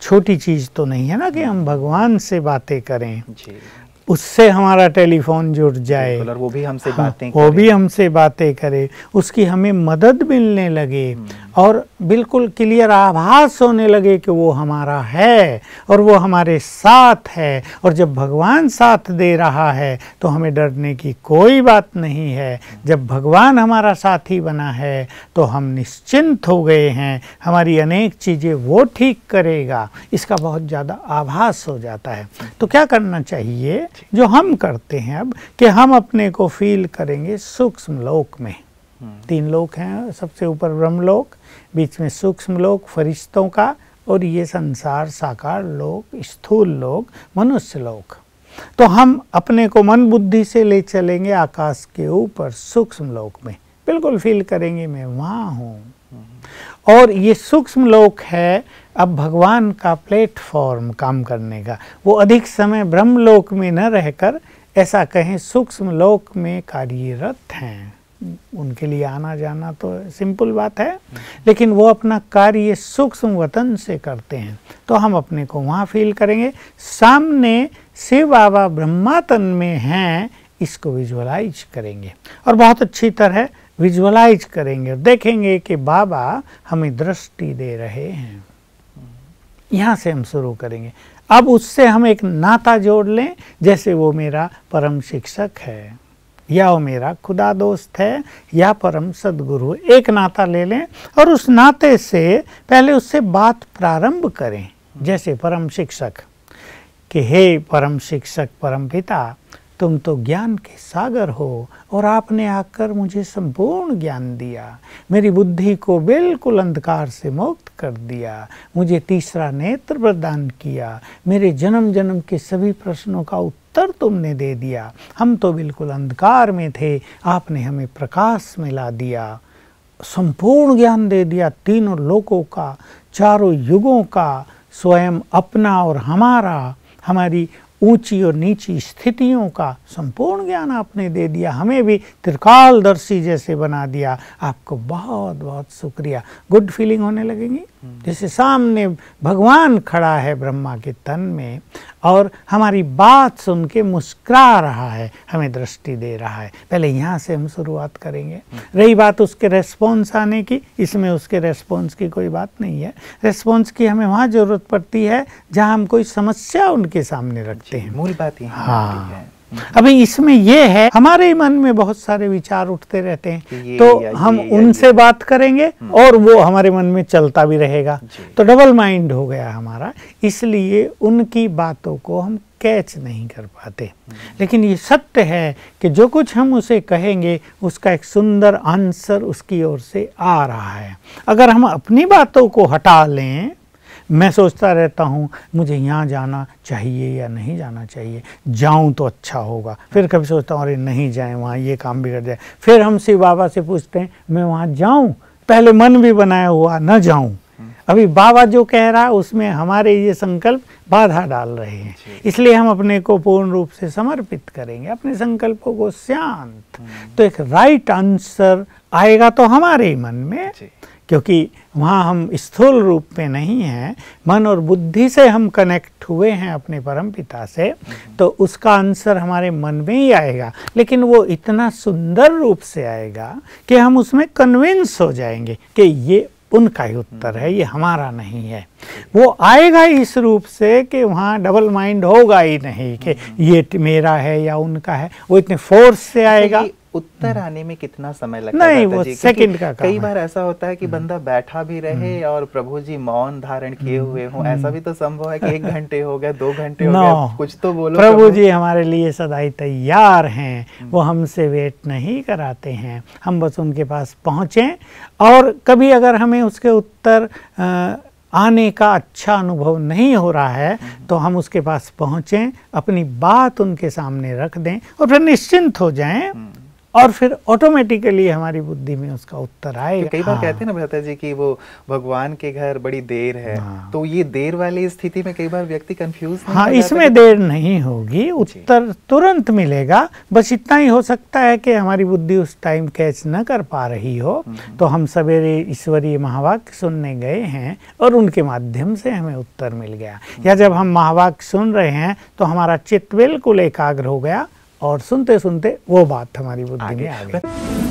छोटी चीज तो नहीं है ना कि हम भगवान से बातें करें जी। उससे हमारा टेलीफोन जुड़ जाए वो भी हमसे हाँ, बातें वो भी हमसे बातें करे उसकी हमें मदद मिलने लगे हम्म। और बिल्कुल क्लियर आभास होने लगे कि वो हमारा है और वो हमारे साथ है और जब भगवान साथ दे रहा है तो हमें डरने की कोई बात नहीं है जब भगवान हमारा साथी बना है तो हम निश्चिंत हो गए हैं हमारी अनेक चीज़ें वो ठीक करेगा इसका बहुत ज़्यादा आभास हो जाता है तो क्या करना चाहिए जो हम करते हैं अब कि हम अपने को फील करेंगे सूक्ष्म लोक में तीन लोक हैं सबसे ऊपर ब्रह्मलोक बीच में सूक्ष्म लोक फरिश्तों का और ये संसार साकार लोक स्थूल लोक मनुष्य लोक तो हम अपने को मन बुद्धि से ले चलेंगे आकाश के ऊपर सूक्ष्म लोक में बिल्कुल फील करेंगे मैं वहाँ हूँ और ये सूक्ष्म लोक है अब भगवान का प्लेटफॉर्म काम करने का वो अधिक समय ब्रह्म लोक में न रहकर ऐसा कहें सूक्ष्म लोक में कार्यरत हैं उनके लिए आना जाना तो सिंपल बात है लेकिन वो अपना कार्य सूक्ष्म वतन से करते हैं तो हम अपने को वहाँ फील करेंगे सामने शिव बाबा ब्रह्मातन में हैं इसको विजुअलाइज करेंगे और बहुत अच्छी तरह विजुअलाइज करेंगे देखेंगे कि बाबा हमें दृष्टि दे रहे हैं यहाँ से हम शुरू करेंगे अब उससे हम एक नाता जोड़ लें जैसे वो मेरा परम शिक्षक है या वो मेरा खुदा दोस्त है या परम सदगुरु एक नाता ले लें और उस नाते से पहले उससे बात प्रारंभ करें जैसे परम शिक्षक कि हे परम शिक्षक परम पिता तुम तो ज्ञान के सागर हो और आपने आकर मुझे संपूर्ण ज्ञान दिया मेरी बुद्धि को बिल्कुल अंधकार से मुक्त कर दिया मुझे तीसरा नेत्र प्रदान किया मेरे जन्म जन्म के सभी प्रश्नों का उत्तर तुमने दे दिया हम तो बिल्कुल अंधकार में थे आपने हमें प्रकाश में ला दिया संपूर्ण ज्ञान दे दिया तीनों लोकों का चारों युगों का स्वयं अपना और हमारा हमारी ऊंची और नीची स्थितियों का संपूर्ण ज्ञान आपने दे दिया हमें भी त्रिकालदर्शी जैसे बना दिया आपको बहुत बहुत शुक्रिया गुड फीलिंग होने लगेंगी हम्म। जैसे सामने भगवान खड़ा है ब्रह्मा के तन में और हमारी बात सुन के मुस्करा रहा है हमें दृष्टि दे रहा है पहले यहाँ से हम शुरुआत करेंगे हम्म। रही बात उसके रेस्पॉन्स आने की इसमें उसके रेस्पॉन्स की कोई बात नहीं है रेस्पॉन्स की हमें वहाँ ज़रूरत पड़ती है जहाँ हम कोई समस्या उनके सामने रखते करते हैं मूल बात यही हाँ हम्म। अभी इसमें ये है हमारे मन में बहुत सारे विचार उठते रहते हैं तो हम उनसे बात करेंगे हम्म। और वो हमारे मन में चलता भी रहेगा तो डबल माइंड हो गया हमारा इसलिए उनकी बातों को हम कैच नहीं कर पाते हम्म। लेकिन ये सत्य है कि जो कुछ हम उसे कहेंगे उसका एक सुंदर आंसर उसकी ओर से आ रहा है अगर हम अपनी बातों को हटा लें मैं सोचता रहता हूँ मुझे यहाँ जाना चाहिए या नहीं जाना चाहिए जाऊँ तो अच्छा होगा फिर कभी सोचता हूँ अरे नहीं जाए वहाँ ये काम भी कर जाए फिर हम शिव बाबा से पूछते हैं मैं वहाँ जाऊँ पहले मन भी बनाया हुआ न जाऊँ अभी बाबा जो कह रहा है उसमें हमारे ये संकल्प बाधा डाल रहे हैं इसलिए हम अपने को पूर्ण रूप से समर्पित करेंगे अपने संकल्पों को शांत हम्म। तो एक राइट आंसर आएगा तो हमारे ही मन में क्योंकि वहाँ हम स्थूल रूप में नहीं हैं मन और बुद्धि से हम कनेक्ट हुए हैं अपने परम पिता से हम्म। तो उसका आंसर हमारे मन में ही आएगा लेकिन वो इतना सुंदर रूप से आएगा कि हम उसमें कन्विंस हो जाएंगे कि ये उनका ही उत्तर है ये हम्म। हमारा नहीं है वो आएगा इस रूप से कि वहाँ डबल माइंड होगा ही नहीं कि हम्म। ये मेरा है या उनका है वो इतने फोर्स से अच्छा आएगा उत्तर हम्म। आने में कितना समय लगता नहीं वो सेकंड का कई बार ऐसा होता है कि हम्म। बंदा बैठा भी रहे हम्म। और प्रभु जी मौन धारण किए हुए हो ऐसा भी तो संभव है कि एक घंटे हो गए दो घंटे हो गए कुछ तो बोलो प्रभु जी हमारे लिए सदाई तैयार हैं वो हमसे वेट नहीं कराते हैं हम बस उनके पास पहुंचे और कभी अगर हमें उसके उत्तर आने का अच्छा अनुभव नहीं हो रहा है तो हम उसके पास पहुँचें अपनी बात उनके सामने रख दें और फिर निश्चिंत हो जाएं और फिर ऑटोमेटिकली हमारी बुद्धि में उसका उत्तर आए तो कई बार हाँ। कहते हैं ना हाँ। भ्राता जी कि वो भगवान के घर बड़ी देर है हाँ। तो ये देर वाली स्थिति में कई बार व्यक्ति कंफ्यूज हाँ इसमें देर नहीं होगी उत्तर तुरंत मिलेगा बस इतना ही हो सकता है कि हमारी बुद्धि उस टाइम कैच न कर पा रही हो हम्म। तो हम सवेरे ईश्वरीय महावाक्य सुनने गए हैं और उनके माध्यम से हमें उत्तर मिल गया हम्म। या जब हम महावाक्य सुन रहे हैं तो हमारा चित्त बिल्कुल एकाग्र हो गया और सुनते सुनते वो बात हमारी बुद्धि में आ गई